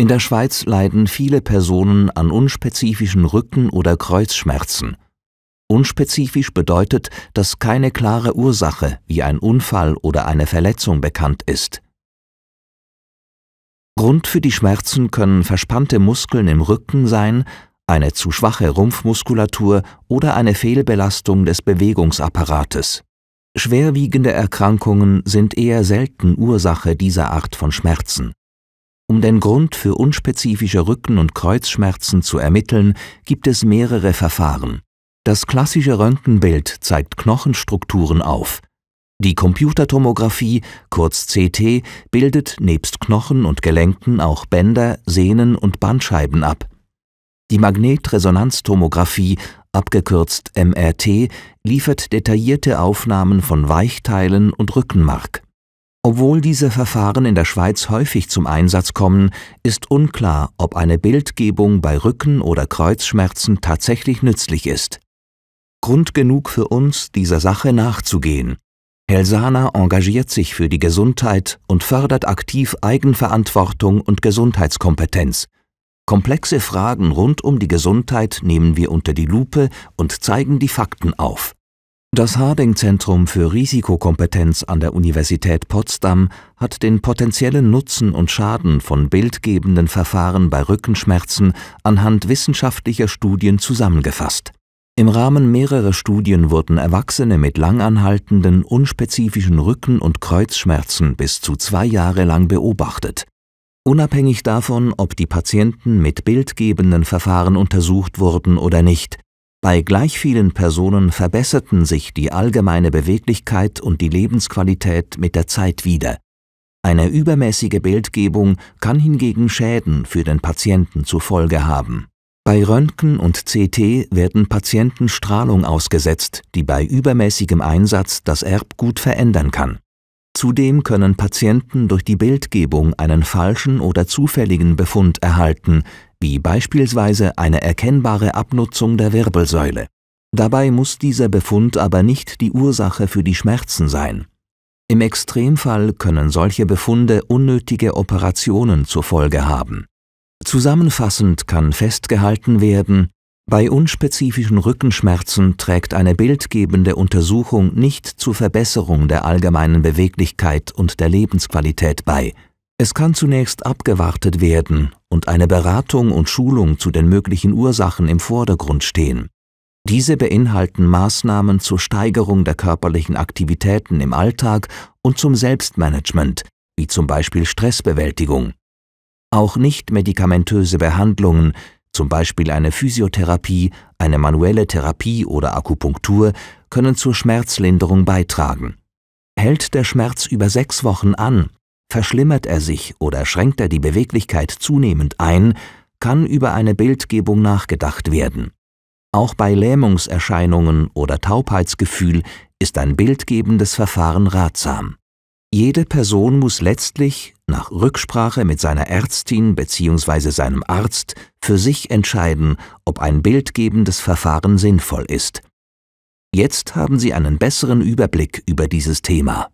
In der Schweiz leiden viele Personen an unspezifischen Rücken- oder Kreuzschmerzen. Unspezifisch bedeutet, dass keine klare Ursache wie ein Unfall oder eine Verletzung bekannt ist. Grund für die Schmerzen können verspannte Muskeln im Rücken sein, eine zu schwache Rumpfmuskulatur oder eine Fehlbelastung des Bewegungsapparates. Schwerwiegende Erkrankungen sind eher selten Ursache dieser Art von Schmerzen. Um den Grund für unspezifische Rücken- und Kreuzschmerzen zu ermitteln, gibt es mehrere Verfahren. Das klassische Röntgenbild zeigt Knochenstrukturen auf. Die Computertomographie, kurz CT, bildet nebst Knochen und Gelenken auch Bänder, Sehnen und Bandscheiben ab. Die Magnetresonanztomographie, abgekürzt MRT, liefert detaillierte Aufnahmen von Weichteilen und Rückenmark obwohl diese Verfahren in der Schweiz häufig zum Einsatz kommen, ist unklar, ob eine Bildgebung bei Rücken- oder Kreuzschmerzen tatsächlich nützlich ist. Grund genug für uns, dieser Sache nachzugehen. Helsana engagiert sich für die Gesundheit und fördert aktiv Eigenverantwortung und Gesundheitskompetenz. Komplexe Fragen rund um die Gesundheit nehmen wir unter die Lupe und zeigen die Fakten auf. Das Harding-Zentrum für Risikokompetenz an der Universität Potsdam hat den potenziellen Nutzen und Schaden von bildgebenden Verfahren bei Rückenschmerzen anhand wissenschaftlicher Studien zusammengefasst. Im Rahmen mehrerer Studien wurden Erwachsene mit langanhaltenden, unspezifischen Rücken- und Kreuzschmerzen bis zu zwei Jahre lang beobachtet. Unabhängig davon, ob die Patienten mit bildgebenden Verfahren untersucht wurden oder nicht, bei gleich vielen Personen verbesserten sich die allgemeine Beweglichkeit und die Lebensqualität mit der Zeit wieder. Eine übermäßige Bildgebung kann hingegen Schäden für den Patienten zur Folge haben. Bei Röntgen und CT werden Patienten Strahlung ausgesetzt, die bei übermäßigem Einsatz das Erbgut verändern kann. Zudem können Patienten durch die Bildgebung einen falschen oder zufälligen Befund erhalten, wie beispielsweise eine erkennbare Abnutzung der Wirbelsäule. Dabei muss dieser Befund aber nicht die Ursache für die Schmerzen sein. Im Extremfall können solche Befunde unnötige Operationen zur Folge haben. Zusammenfassend kann festgehalten werden, bei unspezifischen Rückenschmerzen trägt eine bildgebende Untersuchung nicht zur Verbesserung der allgemeinen Beweglichkeit und der Lebensqualität bei, es kann zunächst abgewartet werden und eine Beratung und Schulung zu den möglichen Ursachen im Vordergrund stehen. Diese beinhalten Maßnahmen zur Steigerung der körperlichen Aktivitäten im Alltag und zum Selbstmanagement, wie zum Beispiel Stressbewältigung. Auch nicht medikamentöse Behandlungen, zum Beispiel eine Physiotherapie, eine manuelle Therapie oder Akupunktur, können zur Schmerzlinderung beitragen. Hält der Schmerz über sechs Wochen an, Verschlimmert er sich oder schränkt er die Beweglichkeit zunehmend ein, kann über eine Bildgebung nachgedacht werden. Auch bei Lähmungserscheinungen oder Taubheitsgefühl ist ein bildgebendes Verfahren ratsam. Jede Person muss letztlich, nach Rücksprache mit seiner Ärztin bzw. seinem Arzt, für sich entscheiden, ob ein bildgebendes Verfahren sinnvoll ist. Jetzt haben Sie einen besseren Überblick über dieses Thema.